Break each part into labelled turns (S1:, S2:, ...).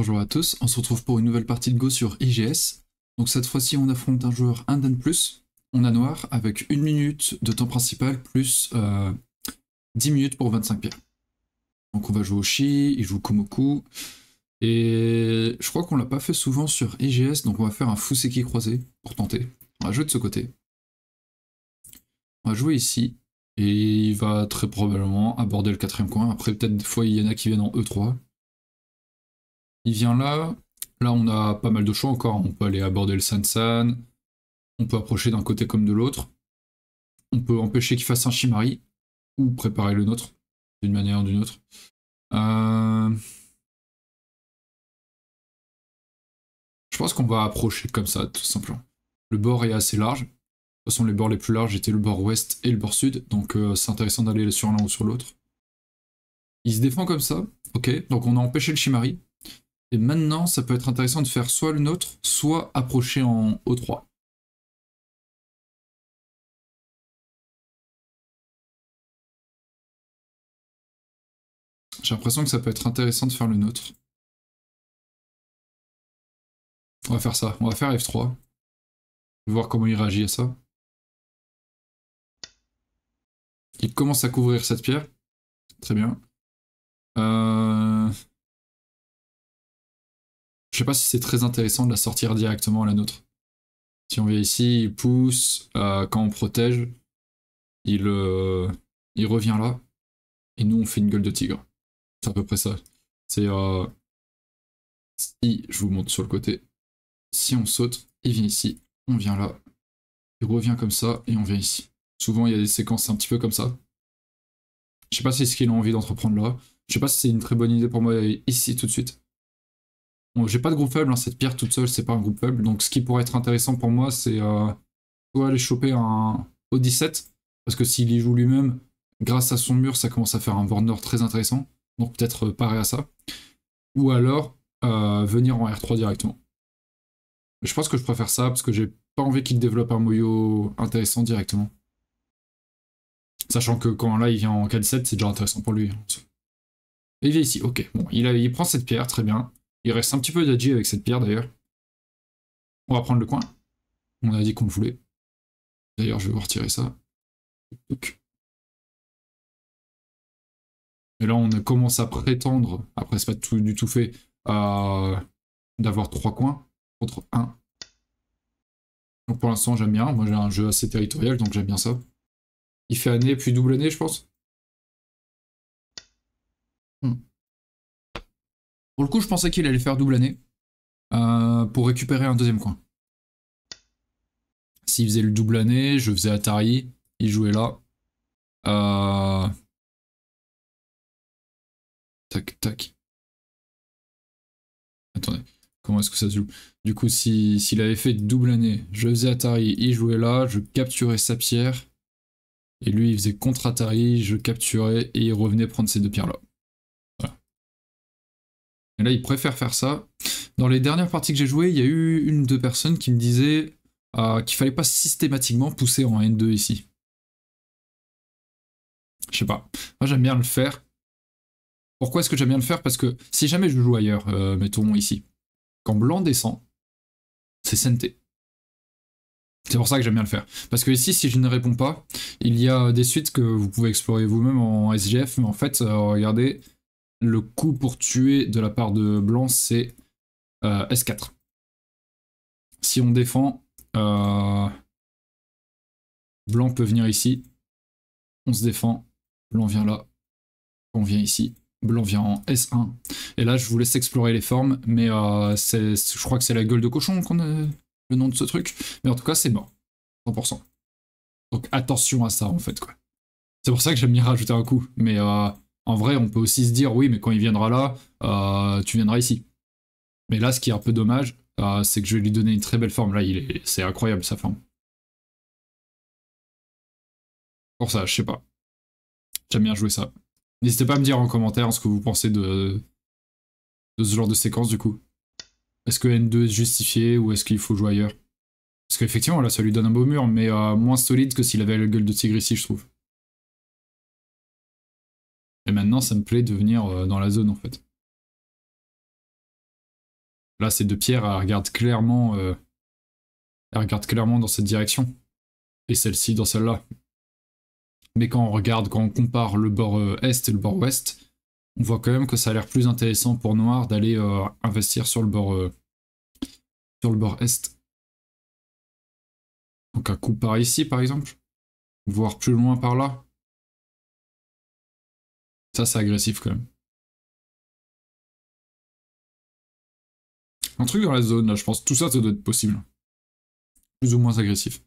S1: Bonjour à tous, on se retrouve pour une nouvelle partie de Go sur IGS. Donc cette fois-ci on affronte un joueur Inden plus, on a noir avec une minute de temps principal plus 10 euh, minutes pour 25 pierres. Donc on va jouer Oshi, il joue Komoku, et je crois qu'on l'a pas fait souvent sur IGS, donc on va faire un Fuseki croisé pour tenter. On va jouer de ce côté. On va jouer ici, et il va très probablement aborder le quatrième coin, après peut-être des fois il y en a qui viennent en E3, il vient là. Là, on a pas mal de choix encore. On peut aller aborder le Sansan. On peut approcher d'un côté comme de l'autre. On peut empêcher qu'il fasse un Chimari, Ou préparer le nôtre. D'une manière ou d'une autre. Euh, je pense qu'on va approcher comme ça, tout simplement. Le bord est assez large. De toute façon, les bords les plus larges étaient le bord ouest et le bord sud. Donc, euh, c'est intéressant d'aller sur l'un ou sur l'autre. Il se défend comme ça. Ok, donc on a empêché le Chimari. Et maintenant, ça peut être intéressant de faire soit le nôtre, soit approcher en
S2: O3. J'ai l'impression que ça peut être intéressant de faire le nôtre. On va faire ça. On va faire F3. Voir comment il réagit à ça. Il commence à couvrir cette pierre. Très bien.
S1: pas si c'est très intéressant de la sortir directement à la nôtre. Si on vient ici, il pousse, euh, quand on protège, euh, il, revient là, et nous on fait une gueule de tigre. C'est à peu près ça. C'est... Euh, si, je vous montre sur le côté, si on saute, il vient ici, on vient là, il revient comme ça, et on vient ici. Souvent il y a des séquences un petit peu comme ça. Je sais pas si c'est ce qu'ils ont envie d'entreprendre là. Je sais pas si c'est une très bonne idée pour moi ici tout de suite. Bon, j'ai pas de groupe faible, hein, cette pierre toute seule, c'est pas un groupe faible. Donc ce qui pourrait être intéressant pour moi, c'est euh, soit aller choper un O17, parce que s'il y joue lui-même, grâce à son mur, ça commence à faire un Warner très intéressant. Donc peut-être euh, parer à ça. Ou alors euh, venir en R3 directement. Je pense que je préfère ça, parce que j'ai pas envie qu'il développe un moyo intéressant directement. Sachant que quand là il vient en K17, c'est déjà intéressant pour lui. Hein. Il vient ici, ok. Bon, il prend cette pierre, très bien. Il reste un petit peu d'adji avec cette pierre d'ailleurs. On va prendre le coin. On a dit qu'on le voulait. D'ailleurs, je vais vous retirer ça.
S2: Et là, on commence à prétendre, après c'est pas
S1: du tout fait, d'avoir trois coins contre un. Donc pour l'instant, j'aime bien. Moi, j'ai un jeu assez territorial, donc j'aime bien ça. Il fait année, puis
S2: double année, je pense.
S1: Pour le coup, je pensais qu'il allait faire double année euh, pour récupérer un deuxième coin. S'il faisait le double année, je faisais Atari, il jouait là.
S2: Euh, tac, tac.
S1: Attendez, comment est-ce que ça se joue Du coup, s'il avait fait double année, je faisais Atari, il jouait là, je capturais sa pierre. Et lui, il faisait contre Atari, je capturais et il revenait prendre ces deux pierres là. Et là, ils préfère faire ça. Dans les dernières parties que j'ai jouées, il y a eu une ou deux personnes qui me disaient euh, qu'il fallait pas systématiquement pousser en N2 ici. Je sais pas. Moi, j'aime bien le faire. Pourquoi est-ce que j'aime bien le faire Parce que si jamais je joue ailleurs, euh, mettons ici, quand blanc descend, c'est sente. C'est pour ça que j'aime bien le faire. Parce que ici, si je ne réponds pas, il y a des suites que vous pouvez explorer vous-même en SGF, mais en fait, euh, regardez, le coup pour tuer de la part de blanc, c'est euh, S4. Si on défend,
S2: euh, blanc peut venir ici. On
S1: se défend, blanc vient là, on vient ici, blanc vient en S1. Et là, je vous laisse explorer les formes, mais euh, je crois que c'est la gueule de cochon qu'on a le nom de ce truc. Mais en tout cas, c'est bon, 100%. Donc attention à ça, en fait. quoi. C'est pour ça que j'aime bien rajouter un coup, mais... Euh, en vrai, on peut aussi se dire, oui, mais quand il viendra là, euh, tu viendras ici. Mais là, ce qui est un peu dommage, euh, c'est que je vais lui donner une très belle forme. Là, Il est c'est incroyable sa forme. Pour ça, je sais pas. J'aime bien jouer ça. N'hésitez pas à me dire en commentaire ce que vous pensez de, ce genre de séquence du coup. Est-ce que N2 est justifié ou est-ce qu'il faut jouer ailleurs Parce qu'effectivement, là, ça lui donne un beau mur, mais euh, moins solide que s'il avait la gueule de tigre ici, je trouve. Et maintenant, ça me plaît de venir euh, dans la zone, en fait.
S2: Là, ces deux pierres, elles regardent clairement, euh,
S1: clairement dans cette direction. Et celle-ci dans celle-là. Mais quand on regarde, quand on compare le bord euh, est et le bord ouest, on voit quand même que ça a l'air plus intéressant pour Noir d'aller investir sur le bord sur le bord est. Donc à coup par ici par exemple, voire plus loin par là.
S2: Ça, c'est agressif quand même. Un truc dans la zone, là, je pense. Tout ça, ça doit être possible. Plus ou moins agressif.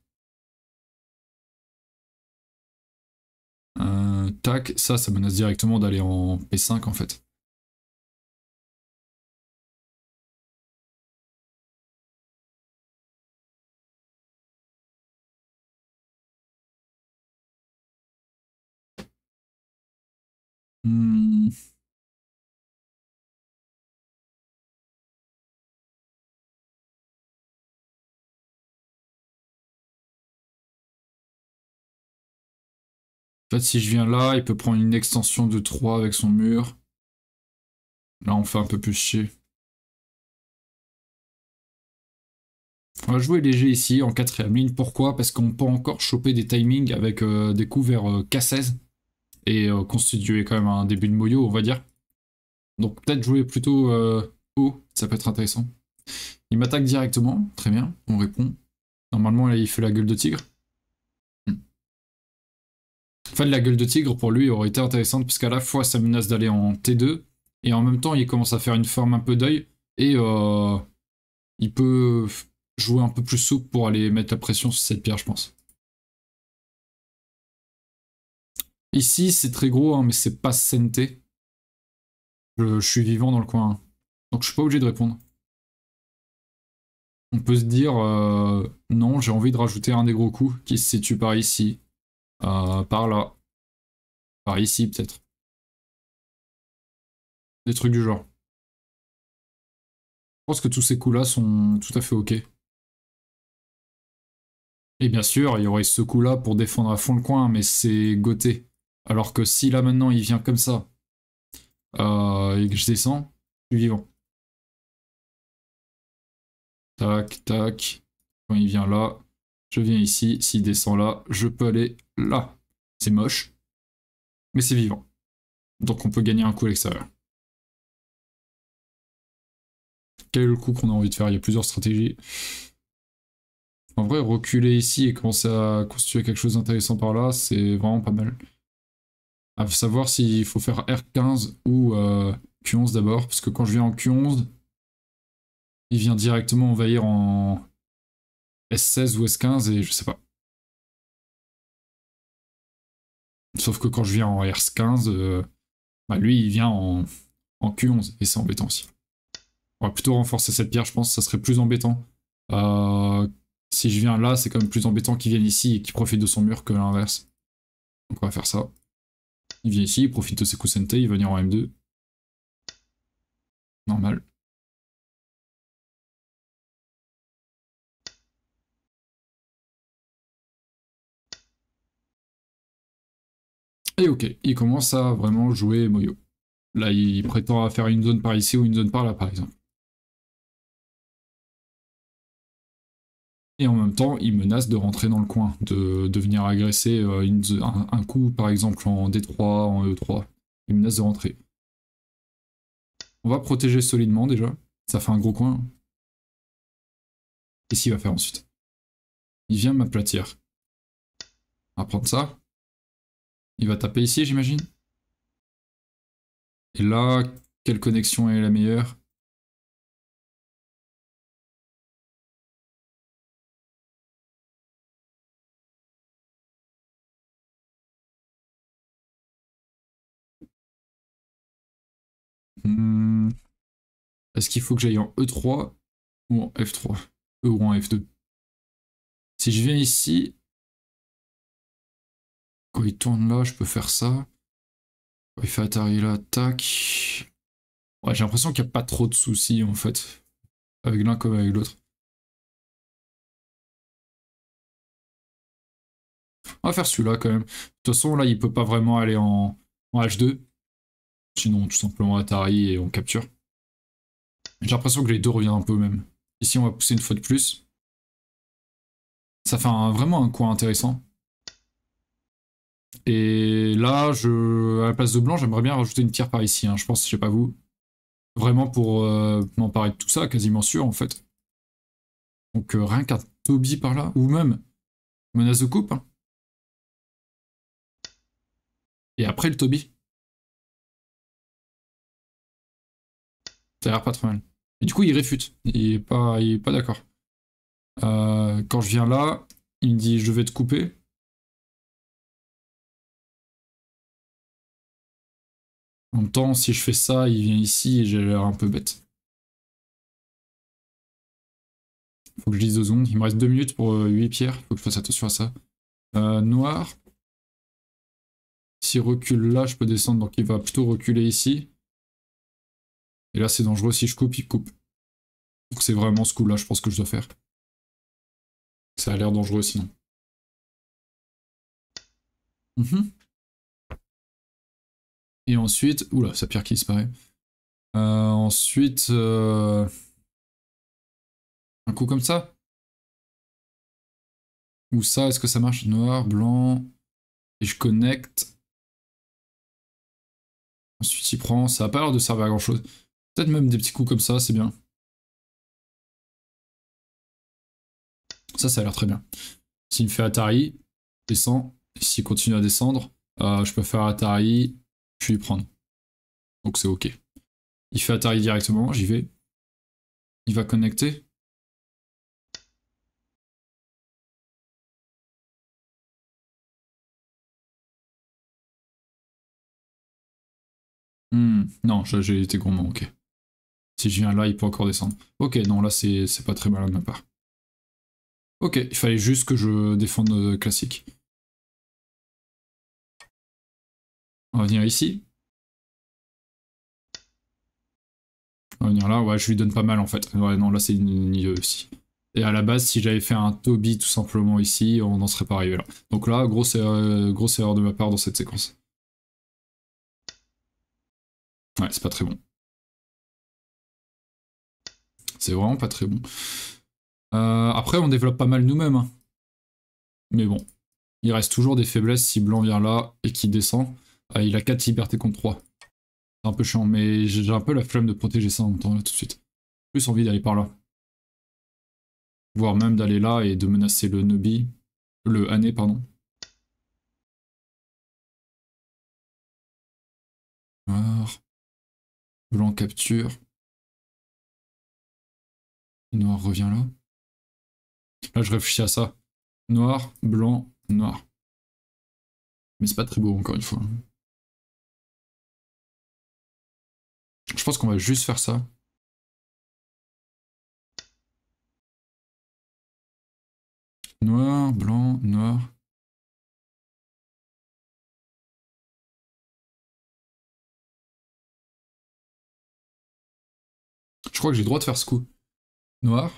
S2: Euh, tac, ça, ça menace directement d'aller en P5, en fait. si je viens là, il peut prendre une extension de 3 avec son mur. Là, on fait un peu plus chier.
S1: On va jouer léger ici, en quatrième ligne. Pourquoi Parce qu'on peut encore choper des timings avec euh, des couverts vers euh, K16 et euh, constituer quand même un début de moyo, on va dire. Donc peut-être jouer plutôt haut, ça peut être intéressant. Il m'attaque directement, très bien, on répond. Normalement, là, il fait la gueule de tigre fait, la gueule de tigre pour lui aurait été intéressante puisqu'à la fois ça menace d'aller en T2 et en même temps il commence à faire une forme un peu d'œil et euh, il peut jouer un peu plus souple pour aller mettre la pression sur cette pierre, je pense. Ici, c'est très gros, hein, mais c'est pas Sente. Je, suis vivant dans le coin, hein. donc je suis pas obligé de répondre. On peut se dire, euh, non, j'ai envie de rajouter un des gros coups qui se situe par ici. Euh, par là. Par ici, peut-être. Des trucs du genre.
S2: Je pense que tous ces coups-là sont tout à fait ok.
S1: Et bien sûr, il y aurait ce coup-là pour défendre à fond le coin, mais c'est goté. Alors que si là maintenant il vient comme ça, euh, et que je descends, je suis vivant. Tac, tac. Quand il vient là, je viens ici, s'il descend là, je peux aller là. C'est moche, mais c'est vivant. Donc on peut gagner un coup à l'extérieur. Quel le coup qu'on a envie de faire Il y a plusieurs stratégies. En vrai, reculer ici et commencer à construire quelque chose d'intéressant par là, c'est vraiment pas mal. À savoir s'il faut faire R15 ou euh, Q11 d'abord, parce que quand je viens en Q11, il vient directement envahir en
S2: S16 ou S15 et je sais pas.
S1: Sauf que quand je viens en R15, euh, bah, lui il vient en, Q11 et c'est embêtant aussi. On va plutôt renforcer cette pierre, je pense, ça serait plus embêtant. Euh, si je viens là, c'est quand même plus embêtant qu'il vienne ici et qu'il profite de son mur que l'inverse. Donc on va faire ça. Il vient ici, il profite de ses coups il va venir en M2.
S2: Normal. Et ok, il commence à vraiment jouer Moyo. Là, il prétend à faire une zone par ici ou une zone par là, par exemple. Et
S1: en même temps, il menace de rentrer dans le coin, de, venir agresser euh, un, un, coup, par exemple, en D3, en E3. Il menace de rentrer. On va protéger solidement déjà. Ça fait un gros coin. Qu'est-ce qu'il va faire ensuite
S2: Il vient m'aplatir. On va prendre ça. Il va taper ici, j'imagine. Et là, quelle connexion est la meilleure hmm. Est-ce qu'il faut que j'aille en E3 ou en F3 E ou en F2 Si je viens ici, quand il tourne là, je peux
S1: faire ça. Quand il fait Atari là, tac. Ouais, j'ai l'impression qu'il n'y a pas trop de soucis en fait. Avec l'un comme avec l'autre.
S2: On va faire celui-là quand même. De toute façon, là, il ne peut pas
S1: vraiment aller en, H2. Sinon, tout simplement Atari et on capture. J'ai l'impression que les deux reviennent un peu même. Ici, on va pousser une fois de plus. Ça fait vraiment un coin intéressant. Et là, je, à la place de blanc, j'aimerais bien rajouter une tire par ici. Hein. Je pense, je sais pas vous. Vraiment pour euh, m'emparer de tout ça, quasiment sûr en fait. Donc euh, rien qu'un Toby par là, ou même menace de coupe. Hein.
S2: Et après le Toby. Ça a l'air pas trop mal. Et du coup, il réfute. Il est pas, pas d'accord. Euh, quand je viens là, il me dit je vais te couper. En même temps, si je fais ça, il vient ici et j'ai l'air un peu bête. Faut que je lise deux secondes. Il me reste deux minutes
S1: pour euh, huit 8 pierres. Faut que je fasse attention à ça. Euh, noir. S'il recule là, je peux descendre. Donc il va plutôt reculer ici. Et là, c'est dangereux. Si je coupe, il coupe. Donc c'est vraiment ce coup-là, je pense que je dois faire.
S2: Ça a l'air dangereux sinon. Mhm. Et ensuite, oula, sa pierre qui disparaît. Euh, ensuite, euh, un coup comme ça. Ou ça, est-ce que ça marche Noir, blanc, et je connecte. Ensuite, il prend. Ça a pas l'air de servir à grand chose. Peut-être même des petits coups comme ça, c'est bien. Ça,
S1: ça a l'air très bien. S'il me fait Atari, descend. S'il continue à descendre, euh, je peux faire Atari, je vais lui prendre. Donc c'est ok. Il fait Atari
S2: directement, j'y vais. Il va connecter. Hmm. non, j'ai été gourmand, ok.
S1: Si je viens là, il peut encore descendre. Ok, non, là, c'est pas très malin de ma part.
S2: Ok, il fallait juste que je défende euh, classique.
S1: On va venir ici. On va venir là. Ouais, je lui donne pas mal en fait. Ouais, non, là c'est une idée aussi. Et à la base, si j'avais fait un Toby tout simplement ici, on n'en serait pas arrivé là. Donc là, grosse erreur, grosse erreur de ma part dans cette séquence. Ouais, c'est pas très bon. C'est vraiment pas très bon. Euh, après, on développe pas mal nous-mêmes. Hein. Mais bon, il reste toujours des faiblesses si blanc vient là et qu'il descend. Ah, il a 4 libertés contre 3. C'est un peu chiant, mais j'ai un peu la flemme de protéger ça en même temps, là, tout de suite. Plus envie d'aller par là. Voire même d'aller là et
S2: de menacer le Nobi. Le Hané, pardon. Noir. Blanc capture. Noir revient là. Là, je réfléchis à ça. Noir, blanc, noir. Mais c'est pas très beau, encore une fois. Je pense qu'on va juste faire ça. Noir, blanc, noir.
S1: Je crois que j'ai le droit de faire ce coup. Noir.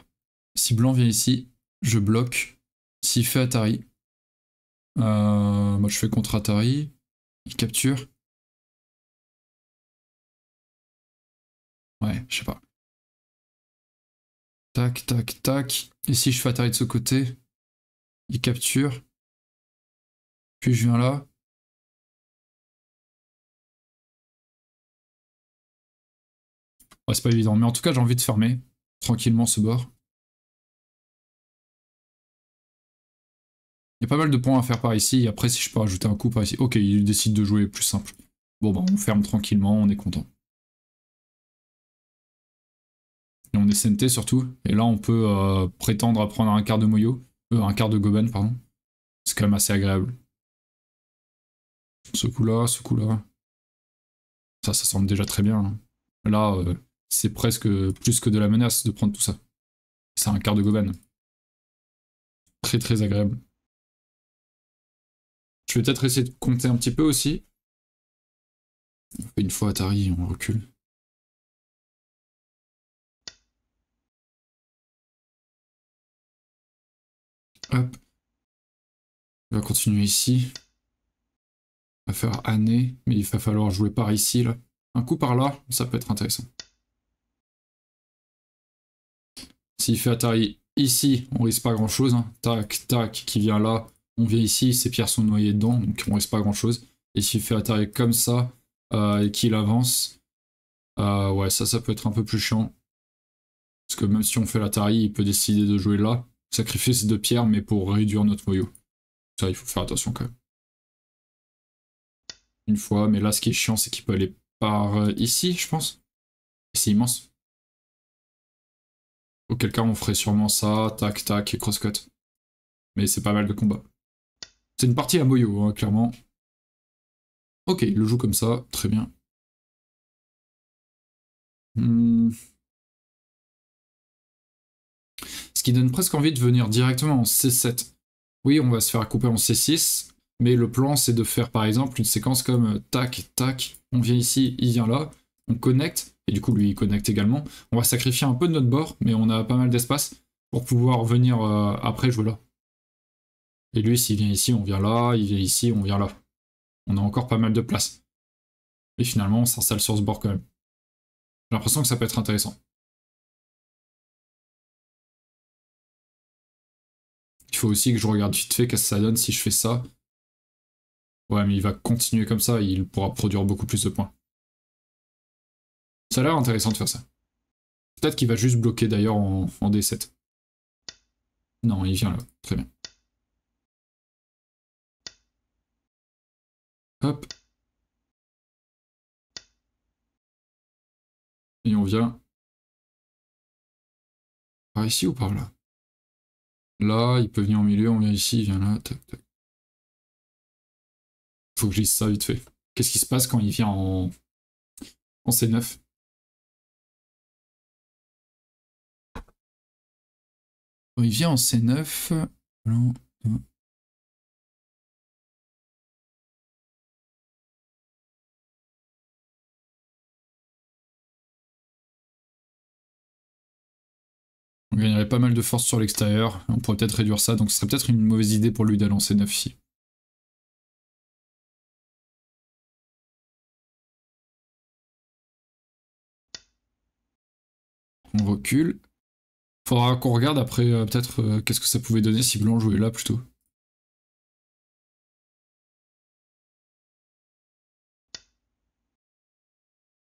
S1: Si blanc vient ici, je bloque. S'il fait Atari, euh, moi je fais contre Atari.
S2: Il capture. Ouais, je sais pas. Tac, tac, tac. Et si je fais atterrir de ce côté, il capture. Puis je viens là. Ouais, c'est pas
S1: évident. Mais en tout cas, j'ai envie de fermer tranquillement ce bord. Il y a pas mal de points à faire par ici. Et après, si je peux rajouter un coup par ici. Ok, il décide de jouer plus simple. Bon, ben, on ferme tranquillement, on est content. SMT surtout. Et là, on peut euh, prétendre à prendre un quart de Moyo, euh, un quart de Goben pardon. C'est quand même assez agréable. Ce coup-là, ce coup-là. Ça, ça semble déjà très bien. Hein. Là, euh, c'est presque plus que de la menace de prendre tout ça. C'est un quart de Goben
S2: Très très agréable. Je vais peut-être essayer de compter un petit peu aussi. une fois Atari, on recule. Hop.
S1: On va continuer ici. On va faire année, mais il va falloir jouer par ici, là. Un coup par là, ça peut être intéressant. S'il fait Atari ici, on risque pas grand chose. Hein. Tac, tac, qui vient là, on vient ici, ses pierres sont noyées dedans, donc on risque pas grand chose. Et s'il fait Atari comme ça, euh, et qu'il avance, euh, ouais, ça, ça peut être un peu plus chiant. Parce que même si on fait l'Atari, il peut décider de jouer là. Sacrifice de pierre, mais pour réduire notre moyo Ça, il faut faire attention quand même. Une fois, mais là, ce qui est chiant, c'est qu'il peut aller par euh, ici, je pense. C'est immense. Auquel cas, on ferait sûrement ça, tac, tac, et crosscut.
S2: Mais c'est pas mal de combat. C'est une partie à moyo, hein, clairement. Ok, il le joue comme ça, très bien. Hmm.
S1: qui donne presque envie de venir directement en C7. Oui, on va se faire couper en C6, mais le plan c'est de faire par exemple une séquence comme euh, tac, tac, on vient ici, il vient là, on connecte, et du coup lui il connecte également. On va sacrifier un peu de notre bord, mais on a pas mal d'espace pour pouvoir venir après euh, après jouer là. Et lui s'il vient ici, on vient là, il vient ici, on vient là. On a encore pas mal de place. Et finalement on s'installe sur ce bord quand même. J'ai l'impression que ça peut être intéressant. Il faut aussi que je regarde vite fait qu'est-ce que ça donne si je fais ça. Ouais, mais il va continuer comme ça, il pourra produire beaucoup plus de points. Ça a l'air intéressant de faire ça. Peut-être qu'il va juste bloquer d'ailleurs en, en, D7. Non, il vient là.
S2: Très bien. Hop. Et on vient. Par ici ou par là Là, il peut venir au milieu, on vient ici, il vient là, tac, tac. Faut que je lise ça vite fait. Qu'est-ce qui se passe quand il vient en, C9 Quand il vient en C9, On gagnerait pas mal de force sur l'extérieur. On pourrait peut-être réduire ça, donc ce serait peut-être une mauvaise idée pour lui lancer 9 ici. On recule. Faudra qu'on regarde après euh, peut-être euh, qu'est-ce que ça pouvait donner si blanc jouait là plutôt.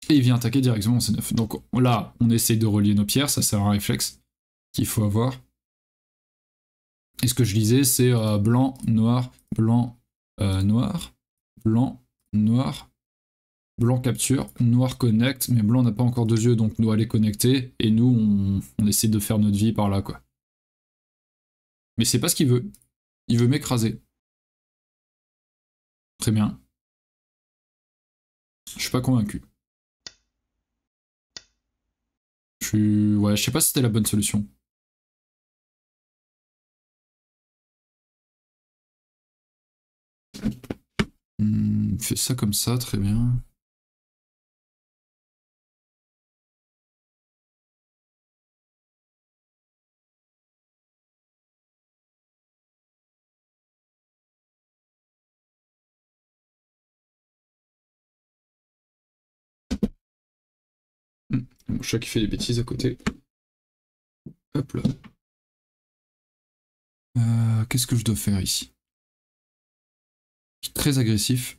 S2: Et il vient attaquer directement en C9. Donc là,
S1: on essaye de relier nos pierres, ça c'est un réflexe qu'il faut avoir. Et ce que je lisais, c'est euh, blanc, noir, blanc, euh, noir, blanc, noir, blanc capture, noir connect, mais blanc n'a pas encore deux yeux, donc doit les connecter, et nous, on, on essaie de faire notre vie par là, quoi. Mais c'est
S2: pas ce qu'il veut. Il veut m'écraser. Très bien. Je suis pas convaincu. Je Ouais, je sais pas si c'était la bonne solution. fait ça comme ça, très bien. Mon hmm, chat qui fait des bêtises à côté. Hop là. Euh, qu'est-ce que je dois faire ici Très agressif.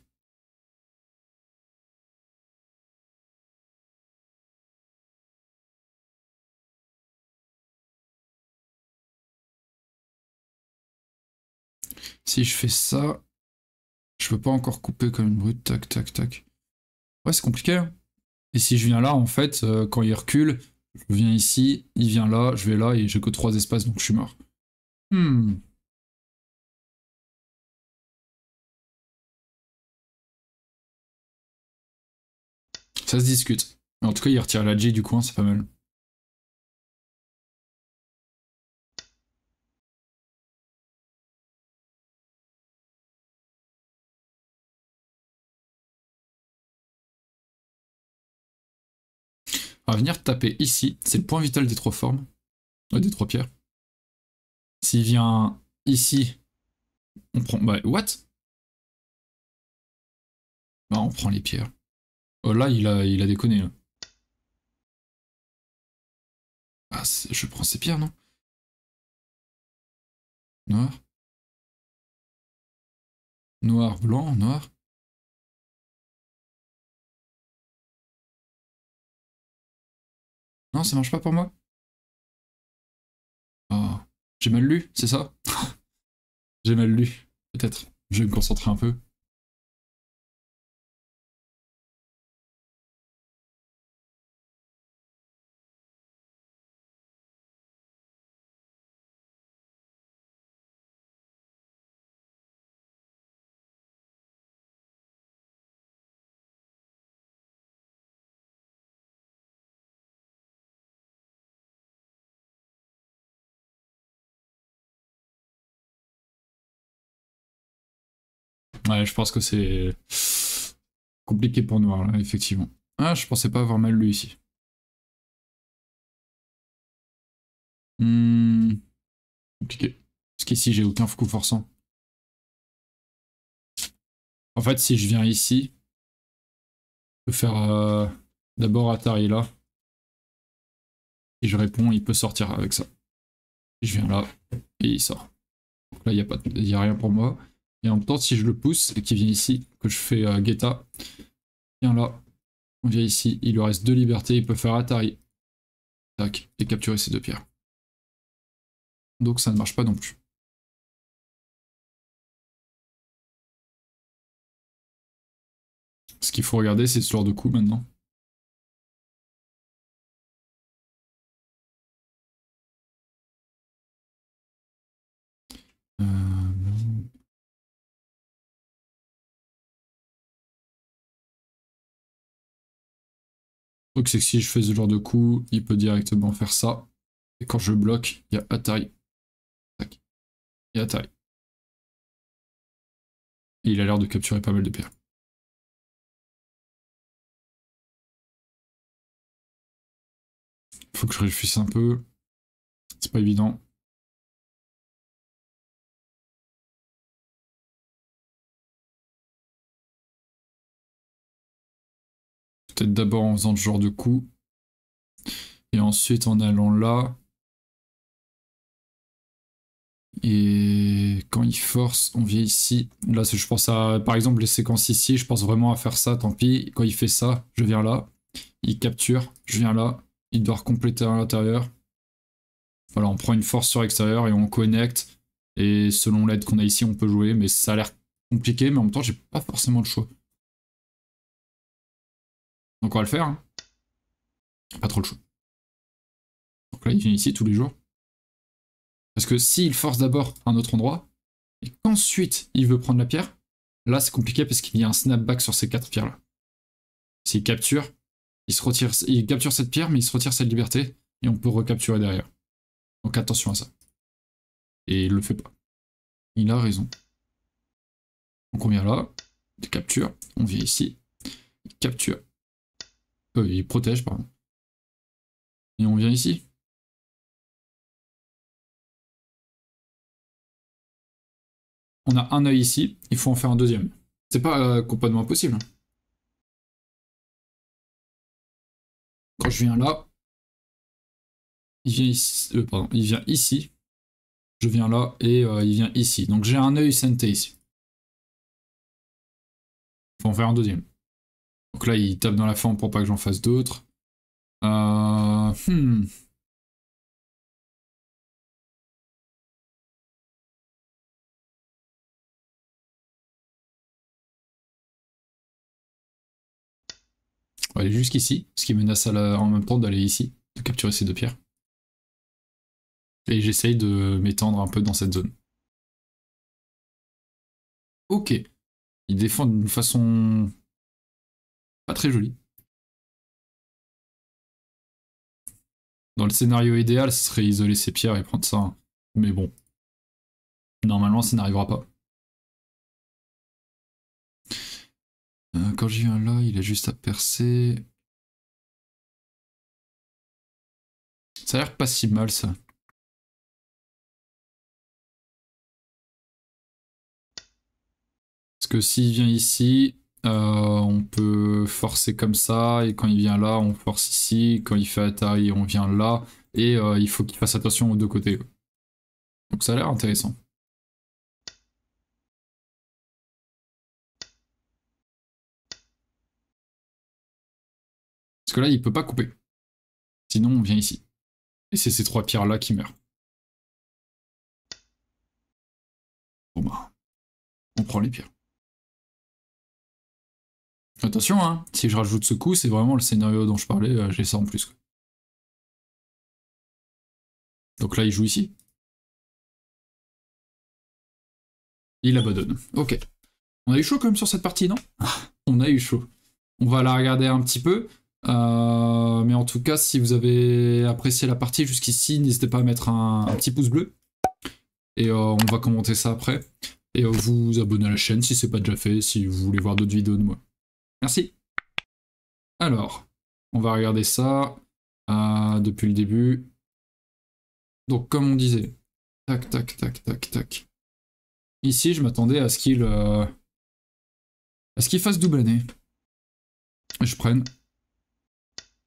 S1: Si je fais ça, je peux pas encore couper comme une brute. Tac, tac, tac. Ouais, c'est compliqué. Hein. et si je viens là, en fait, euh, quand il recule, je viens ici, il vient là, je vais là, et j'ai que trois espaces, donc je suis mort. Hmm.
S2: Ça se discute. En tout cas, il retire la J du coin, c'est pas mal. On va venir taper ici, c'est le point vital des trois formes, des trois pierres. S'il vient ici, on prend... Bah, what Bah, on prend les pierres. Oh, là, il a, il a déconné, Ah, je prends ces pierres, non Noir. Noir, blanc, noir. Non, ça marche pas pour moi. Oh, j'ai mal lu, c'est ça J'ai mal lu, peut-être. Je vais me concentrer un peu. Ouais, je pense que c'est compliqué pour Noir, là, effectivement. Ah, je pensais pas avoir mal lui ici. Hmm. Compliqué. Parce qu'ici, j'ai aucun coup forçant. En fait, si je viens ici, je peux faire euh, d'abord Atari là.
S1: Et je réponds, il peut sortir avec ça. Je viens là, et il sort. Donc là, il n'y a, pas, a rien pour moi. Et en même temps, si je le pousse et qu'il vient ici, que je fais geta, euh, Guetta, viens là, on vient ici, il lui reste deux libertés, il peut faire Atari.
S2: Tac, et capturer ces deux pierres. Donc ça ne marche pas non plus. Ce qu'il faut regarder, c'est ce genre de coup maintenant. truc, c'est que si je fais ce genre de coup, il peut directement faire ça. Et quand je bloque, il y a attaille. Et attaille. Et il a l'air de capturer pas mal de pierres. Faut que je réfléchisse un peu. C'est pas évident. Peut-être d'abord en faisant ce genre de coup.
S1: Et ensuite en allant là. Et quand il force, on vient ici. Là, je pense à, par exemple, les séquences ici, je pense vraiment à faire ça, tant pis. Quand il fait ça, je viens là. Il capture, je viens là. Il doit compléter à l'intérieur. Voilà, on prend une force sur l'extérieur et on connecte. Et selon l'aide qu'on a ici, on peut jouer. Mais ça a l'air compliqué, mais en même temps, j'ai pas forcément le choix. Donc on le faire. Hein. Pas trop le choix. Donc là, il vient ici tous les jours. Parce que s'il force d'abord un autre endroit, et qu'ensuite il veut prendre la pierre, là c'est compliqué parce qu'il y a un snapback sur ces quatre pierres-là. S'il capture, il, se retire, il capture cette pierre, mais il se retire cette liberté, et on peut recapturer derrière. Donc attention à ça. Et il le fait pas.
S2: Il a raison. Donc on vient là, il capture, on vient ici, il capture, euh, il protège, pardon. Et on vient ici. On a un œil ici, il faut en faire un deuxième. C'est pas euh, complètement impossible. Hein. Quand je viens là, il vient ici, euh, il vient ici, je viens là et il
S1: vient ici. Donc j'ai un œil sente ici. Il faut en faire un deuxième. Donc là, il tape dans la forme pour pas que j'en fasse d'autres. Euh, hmm. On va aller jusqu'ici, ce qui menace en même temps d'aller ici, de capturer ces deux pierres. Et j'essaye de m'étendre un peu dans cette zone.
S2: Ok. Il défend d'une façon pas très joli. Dans le scénario idéal, ce serait isoler ces pierres et prendre ça. Mais bon. Normalement, ça n'arrivera pas. Euh, quand j'y viens là, il a juste à percer. Ça a l'air pas si mal, ça.
S1: Parce que s'il vient ici, euh, on peut forcer comme ça, et quand il vient là, on force ici, quand il fait taille on vient là, et euh, il faut qu'il fasse attention aux deux côtés. Donc ça a l'air intéressant.
S2: Parce que là, il peut pas couper. Sinon, on vient ici. Et c'est ces trois pierres-là qui meurent. Bon bah, on prend les pierres. Attention, hein, si je rajoute ce coup, c'est vraiment le scénario dont je parlais, euh, j'ai ça en plus. Donc là, il joue ici.
S1: Il abandonne. Ok. On a eu chaud quand même sur cette partie, non On a eu chaud. On va la regarder un petit peu. Euh, mais en tout cas, si vous avez apprécié la partie jusqu'ici, n'hésitez pas à mettre un, petit pouce bleu. Et euh, on va commenter ça après. Et vous abonner à la chaîne si ce n'est pas déjà fait, si vous voulez voir d'autres vidéos de moi. Merci. Alors, on va regarder ça euh,
S2: depuis le début. Donc, comme on disait, tac, tac, tac, tac, tac.
S1: Ici, je m'attendais à ce qu'il euh, à ce qu'il fasse Je
S2: prenne.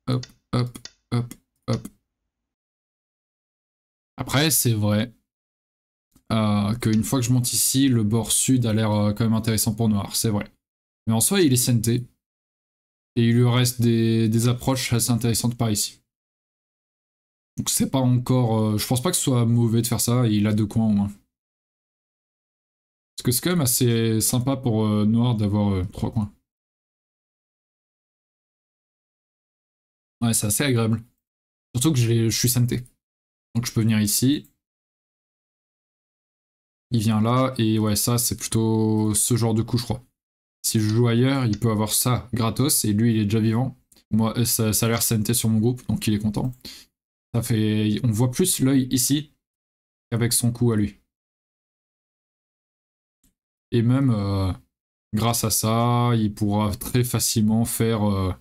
S2: Hop, hop, hop, hop.
S1: Après, c'est vrai euh, qu'une fois que je monte ici, le bord sud a l'air quand même intéressant pour noir, c'est vrai. Mais en soi, il est santé Et il lui reste des, approches assez intéressantes par ici. Donc c'est pas encore... Euh, je pense pas que ce soit mauvais de faire ça, il a deux coins au moins. Parce que c'est quand même assez sympa pour euh, Noir d'avoir euh, trois coins.
S2: Ouais, c'est assez agréable.
S1: Surtout que je suis santé. Donc je peux venir ici. Il vient là, et ouais, ça c'est plutôt ce genre de coup, je crois. Si je joue ailleurs, il peut avoir ça gratos et lui, il est déjà vivant. Moi, euh, ça, a l'air santé sur mon groupe, donc il est content. Ça fait, on voit plus l'œil ici qu'avec son coup à lui. Et même euh, grâce à ça, il pourra très facilement faire. Euh,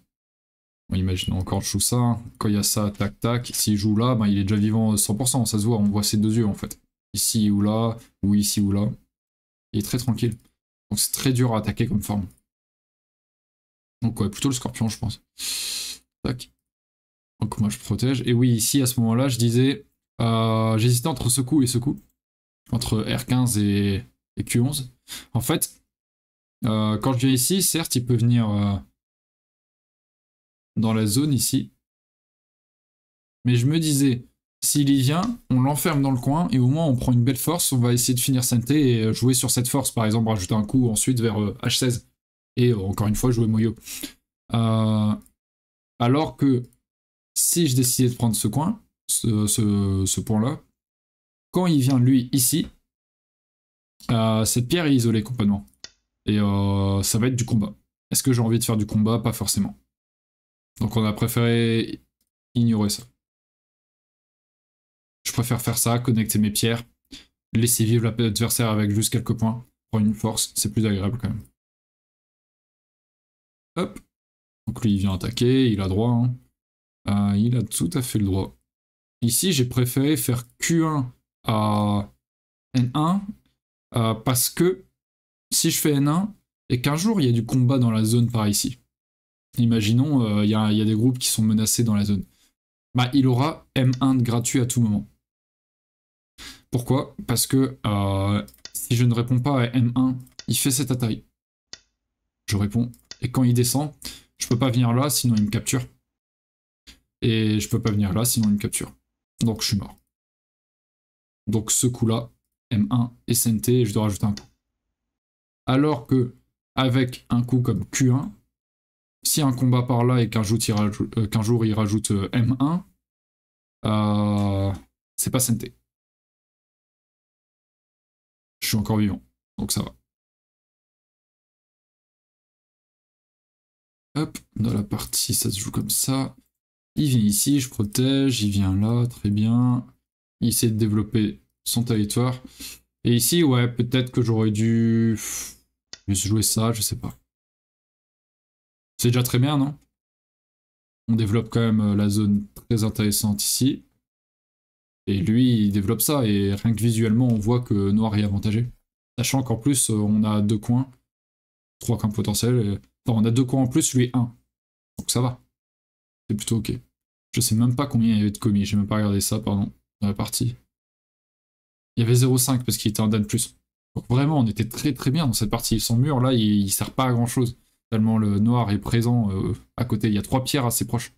S1: on imagine encore je joue ça. Hein. quand il y a ça, tac tac. S'il joue là, ben, il est déjà vivant 100%. Ça se voit, on voit ses deux yeux en fait. Ici ou là, ou ici ou là. Il est très tranquille. Donc c'est très dur à attaquer comme forme. Donc ouais, plutôt le scorpion, je pense. Tac. Donc moi je protège. Et oui, ici à ce moment-là, je disais, euh, j'hésitais entre ce coup et ce coup. Entre R15 et, Q11. En fait, euh, quand je viens ici, certes, il peut venir euh, dans la zone ici. Mais je me disais, s'il y vient, on l'enferme dans le coin et au moins on prend une belle force, on va essayer de finir santé et euh, jouer sur cette force, par exemple rajouter un coup ensuite vers H16. Euh, et euh, encore une fois, jouer Moyo. alors que si je décidais de prendre ce coin, ce, point-là, quand il vient lui ici, cette pierre est isolée complètement. Et ça va être du combat. Est-ce que j'ai envie de faire du combat Pas forcément. Donc on a préféré ignorer ça. Je préfère faire ça, connecter mes pierres, laisser vivre l'adversaire avec juste quelques points, prendre une force, c'est plus agréable quand même. Hop. Donc lui, il vient attaquer, il a droit. Hein. Euh, il a tout à fait le droit. Ici, j'ai préféré faire Q1 à N1 euh, parce que si je fais N1 et qu'un jour il y a du combat dans la zone par ici, imaginons euh, il y, y, a des groupes qui sont menacés dans la zone, bah, il aura M1 de gratuit à tout moment. Pourquoi Parce que euh, si je ne réponds pas à M1, il fait cette attaque. Je réponds. Et quand il descend, je peux pas venir là, sinon il me capture. Et je peux pas venir là, sinon il me capture. Donc je suis mort. Donc ce coup-là, M1 et et je dois rajouter un coup. Alors que avec un coup comme Q1, si un combat par là et qu'un jour, il rajoute euh, euh,
S2: M1, c'est pas SNT je suis encore vivant. Donc ça va.
S1: Hop, dans la partie, ça se joue comme ça. Il vient ici, je protège, il vient là, très bien. Il essaie de développer son territoire. Et ici, ouais, peut-être que j'aurais dû juste jouer ça, je sais pas. C'est déjà très bien, non On développe quand même euh, la zone très intéressante ici. Et lui, il développe ça, et rien que visuellement, on voit que noir est avantagé. Sachant qu'en plus, on a deux coins, trois coins potentiels. Et... on a deux coins en plus, lui un. Donc ça va. C'est plutôt ok. Je sais même pas combien il y avait de commis, j'ai même pas regardé ça, pardon, dans la partie. Il y avait 0,5 parce qu'il était un dan plus. Donc vraiment, on était très très bien dans cette partie. Son mur, là, il, sert pas à grand chose. Tellement le noir est présent euh, à côté. Il y a trois pierres assez proches.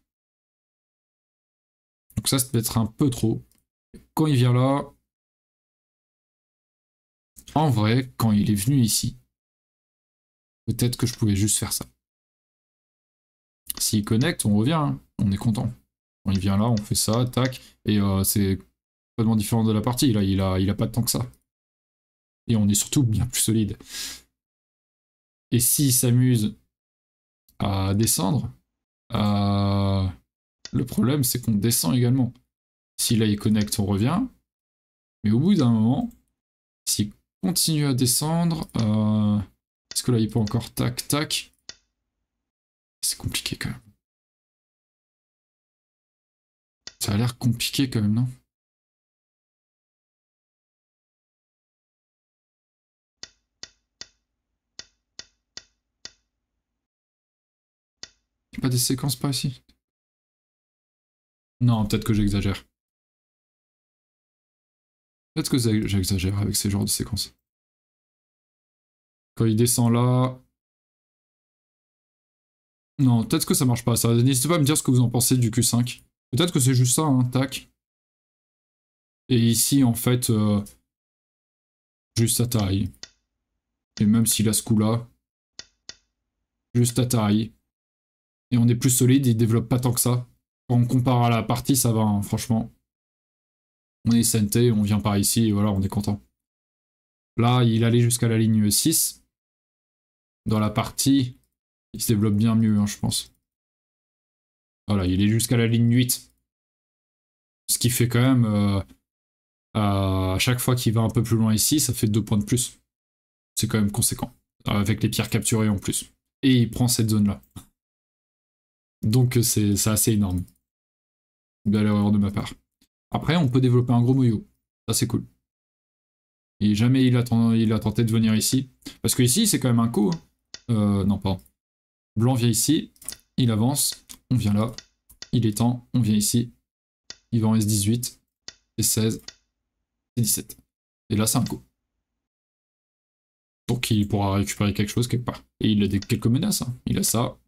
S2: Donc ça, c'est peut-être un peu trop quand il vient là, en vrai, quand il est venu ici, peut-être que je pouvais juste faire ça.
S1: S'il connecte, on revient, hein. on est content. Quand il vient là, on fait ça, tac, et euh, c'est complètement différent de la partie, là, il a, a pas de temps que ça. Et on est surtout bien plus solide. Et s'il s'amuse à descendre, euh, le problème c'est qu'on descend également. Si là, il connecte, on revient. Mais au bout d'un moment, s'il continue à descendre, euh, est-ce que là, il peut encore tac, tac
S2: C'est compliqué quand même. Ça a l'air compliqué quand même, non Pas des séquences pas ici Non, peut-être que j'exagère. Peut-être que j'exagère avec ces genres de séquences. Quand il descend là...
S1: Non, peut-être que ça marche pas ça. N'hésitez pas à me dire ce que vous en pensez du Q5. Peut-être que c'est juste ça, hein, tac. Et ici, en fait, euh, Juste juste taille. Et même s'il a ce coup-là, juste taille. Et on est plus solide, il développe pas tant que ça. Quand on compare à la partie, ça va, hein, franchement on est SNT, on vient par ici, et voilà, on est content. Là, il allait jusqu'à la ligne 6. Dans la partie, il se développe bien mieux, hein, je pense. Voilà, il est jusqu'à la ligne 8. Ce qui fait quand même, euh, à chaque fois qu'il va un peu plus loin ici, ça fait 2 points de plus. C'est quand même conséquent, avec les pierres capturées en plus. Et il prend cette zone-là. Donc c'est assez énorme. Belle erreur de ma part. Après, on peut développer un gros moyo Ça, c'est cool. Et jamais il a, tenté de venir ici. Parce que ici, c'est quand même un coup. Hein. Euh, non, pas. Blanc vient ici. Il avance. On vient là. Il est temps. On vient ici. Il va en S18. Et 16. Et 17. Et là, c'est un coup. Donc, il pourra récupérer quelque chose quelque part. Et il a des, quelques menaces. Hein. Il a ça.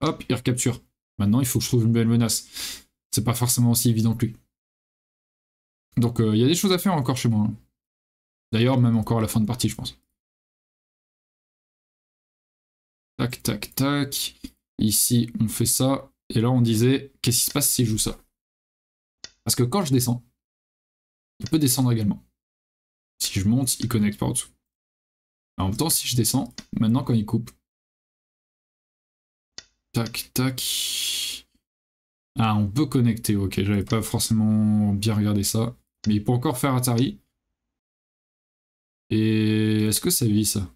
S1: Hop, il recapture. Maintenant, il faut que je trouve une belle menace. C'est pas forcément aussi évident que lui. Donc euh, il y a des choses à faire encore chez moi. Hein. D'ailleurs, même encore à
S2: la fin de partie, je pense. Tac, tac, tac.
S1: Ici, on fait ça. Et là, on disait, qu'est-ce qui se passe si je joue ça Parce que quand je descends, il peut descendre également. Si je monte, il connecte
S2: par dessous. En même temps, si je descends, maintenant quand il coupe.
S1: Tac, tac. Ah, on peut connecter, ok, j'avais pas forcément bien regardé ça. Mais il peut encore faire Atari. Et est-ce que ça vit ça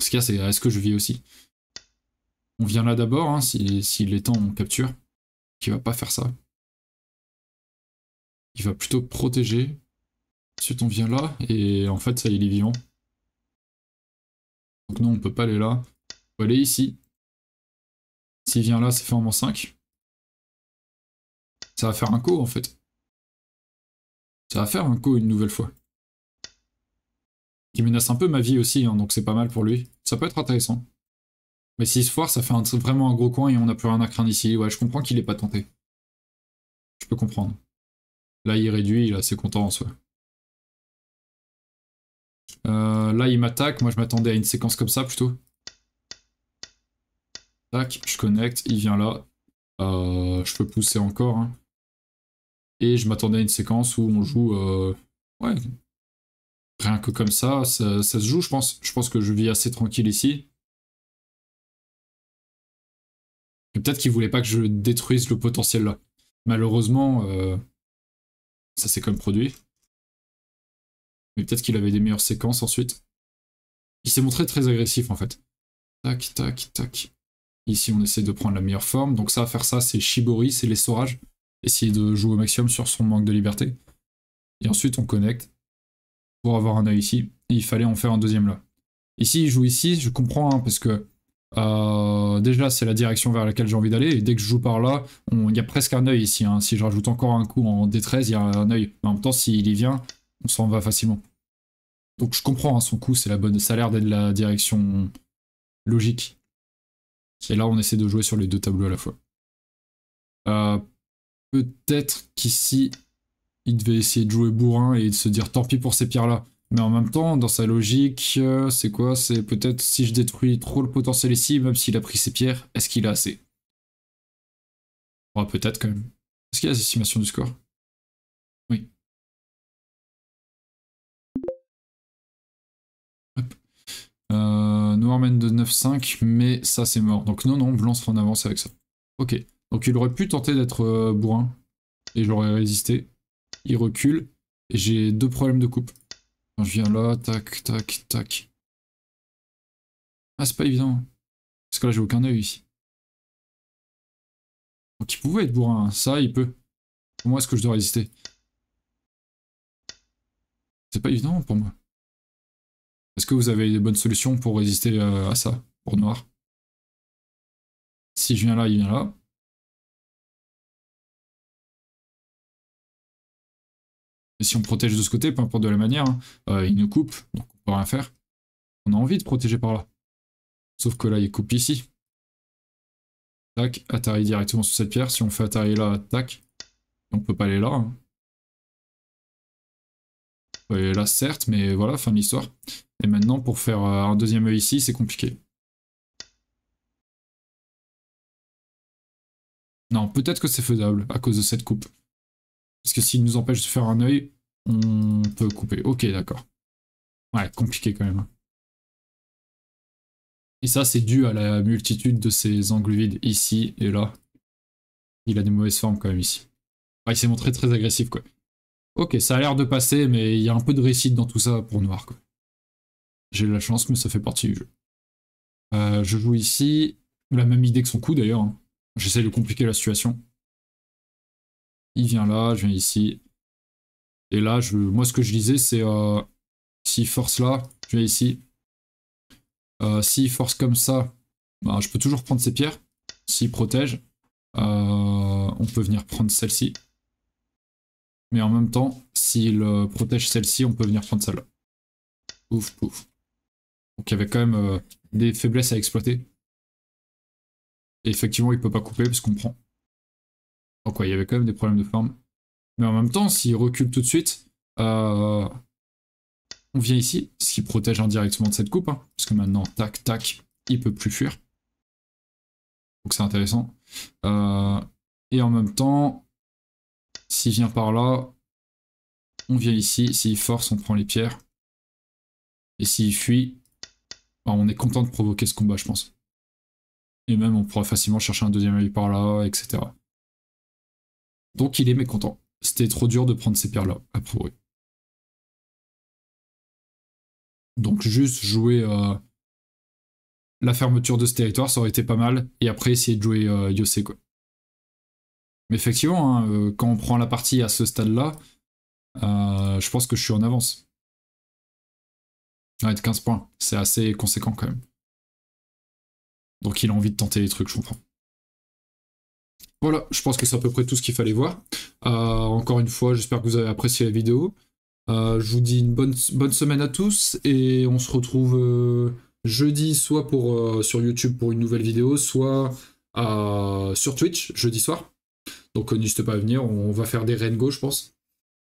S1: Ce qu'il y c'est est-ce que je vis aussi On vient là d'abord, hein, si, est temps, on capture. Qui va pas faire ça. Il va plutôt protéger. Ensuite, on vient là,
S2: et en fait, ça, il est vivant. Donc non, on peut pas aller là. On peut aller ici. S'il vient là, c'est fait en 5.
S1: Ça va faire un coup en fait. Ça va faire un coup une nouvelle fois. Qui menace un peu ma vie aussi, hein, donc c'est pas mal pour lui. Ça peut être intéressant. Mais s'il se foire, ça fait vraiment un gros coin et on n'a plus rien à craindre ici. Ouais, je comprends qu'il n'est pas tenté. Je peux comprendre. Là, il réduit, il est assez content en soi. Euh, là, il m'attaque. Moi, je m'attendais à une séquence comme ça, plutôt. Tac, je connecte, il vient là. Euh, je peux pousser encore. Hein. Et je m'attendais à une séquence où on joue. Euh, ouais. Rien que comme ça, ça, se joue. Je pense, je pense que je vis assez tranquille ici. Et peut-être qu'il voulait pas que je détruise le potentiel là.
S2: Malheureusement, euh, ça s'est comme produit. Mais peut-être
S1: qu'il avait des meilleures séquences ensuite. Il s'est montré très agressif en fait. Tac, tac, tac. Ici, on essaie de prendre la meilleure forme. Donc ça, faire ça, c'est Shibori, c'est l'essorage essayer de jouer au maximum sur son manque de liberté. Et ensuite, on connecte pour avoir un œil ici. il fallait en faire un deuxième là. Ici, il joue ici, je comprends, hein, parce que euh, déjà, c'est la direction vers laquelle j'ai envie d'aller. Et dès que je joue par là, il y a presque un œil ici. Hein. Si je rajoute encore un coup en D13, il y a un œil. Mais en même temps, s'il y vient, on s'en va facilement. Donc je comprends, hein, son coup, c'est la bonne. Ça a l'air d'être la direction logique. Et là, on essaie de jouer sur les deux tableaux à la fois. Euh, peut-être qu'ici, il devait essayer de jouer bourrin et de se dire tant pis pour ces pierres-là. Mais en même temps, dans sa logique, euh, c'est quoi C'est peut-être si je détruis trop le potentiel ici, même s'il a pris ses pierres, est-ce qu'il a assez Peut-être quand même.
S2: Est-ce qu'il y a des estimations du score Oui.
S1: Hop. Euh, de 9-5, mais ça c'est mort. Donc non, non, blanc sera en avance avec ça. Ok. Donc il aurait pu tenter d'être euh, bourrin. Et j'aurais résisté. Il recule. Et j'ai deux problèmes de coupe. je viens là, tac, tac, tac. Ah, c'est pas évident.
S2: Parce que là, j'ai aucun œil ici. Donc il pouvait être bourrin. Ça, il peut.
S1: Pour moi, est-ce que je dois résister C'est pas évident pour moi. Est-ce que vous avez des bonnes solutions pour résister euh, à ça, pour noir
S2: Si je viens là, il vient là. si on protège de ce côté, peu importe de la manière, hein, euh,
S1: il nous coupe, donc on peut rien faire. On a envie de protéger par là. Sauf que là, il coupe ici. Tac, atterrit directement sur cette pierre. Si on fait atterrir là, tac. On peut pas aller là. Hein. là, certes, mais voilà, fin de l'histoire. Et maintenant, pour faire euh, un deuxième œil ici, c'est compliqué. Non, peut-être que c'est faisable à cause de cette
S2: coupe. Parce que s'il nous empêche de faire un œil, on peut couper. Ok, d'accord.
S1: Ouais, compliqué quand même. Hein. Et ça, c'est dû à la multitude de ces angles vides ici et là. Il a des mauvaises formes quand même ici. Ah, il s'est montré très agressif quoi. Ok, ça a l'air de passer, mais il y a un peu de récit dans tout ça pour noir J'ai la chance, mais ça fait partie du jeu. Euh, je joue ici, la même idée que son coup d'ailleurs. Hein. J'essaie de compliquer la situation il vient là, je viens ici. Et là, je, moi, ce que je disais, c'est euh, s'il force là, je viens ici. Euh, s'il force comme ça, bah, je peux toujours prendre ces pierres. S'il protège, euh, on peut venir prendre celle-ci. Mais en même temps, s'il euh, protège celle-ci, on peut venir prendre celle-là. Ouf, pouf. Donc il y avait quand même euh, des faiblesses à exploiter.
S2: effectivement, il peut pas couper parce qu'on prend quoi il y avait quand même des
S1: problèmes de forme. Mais en même temps, s'il recule tout de suite, euh, on vient ici, ce qui protège indirectement de cette coupe, hein, parce que maintenant, tac, tac, il peut plus fuir. Donc c'est intéressant. Euh, et en même temps, s'il vient par là, on vient ici. S'il force, on prend les pierres. Et s'il fuit, bah, on est content de provoquer ce combat, je pense.
S2: Et même, on pourra facilement chercher un deuxième avis par là, etc. Donc il est mécontent. C'était trop dur de prendre ces pierres là à prouver.
S1: Donc juste jouer euh, la fermeture de ce territoire, ça aurait été pas mal. Et après essayer de jouer euh, quoi. Mais effectivement, hein, euh, quand on prend la partie à ce stade-là, euh, je pense que je suis en avance.
S2: Ouais, 15 points, c'est assez conséquent quand même.
S1: Donc il a envie de tenter les trucs, je comprends. Voilà, je pense que c'est à peu près tout ce qu'il fallait voir. Euh, encore une fois, j'espère que vous avez apprécié la vidéo. Euh, je vous dis une bonne, semaine à tous et on se retrouve euh, jeudi soit pour, sur YouTube pour une nouvelle vidéo, soit sur Twitch jeudi soir. Donc n'hésitez pas à venir, on va faire des Rengo je pense.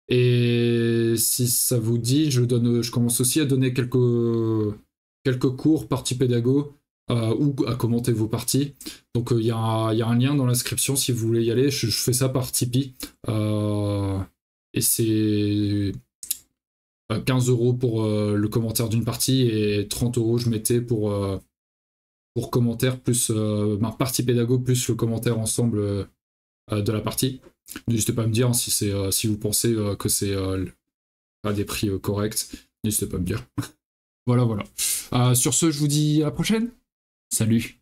S1: Et si ça vous dit, je, donne, je commence aussi à donner quelques, quelques cours partie pédago euh, ou à commenter vos parties. Donc euh, il y, a un lien dans l'inscription si vous voulez y aller. Je, fais ça par Tipeee. Euh, et c'est 15 euros pour le commentaire d'une partie et 30 euros je mettais pour, pour commentaire plus partie pédago plus le commentaire ensemble de la partie. N'hésitez pas à me dire hein, si, si vous pensez que c'est à des prix corrects. N'hésitez pas à me dire. voilà, voilà. sur ce, je vous dis à la prochaine. Salut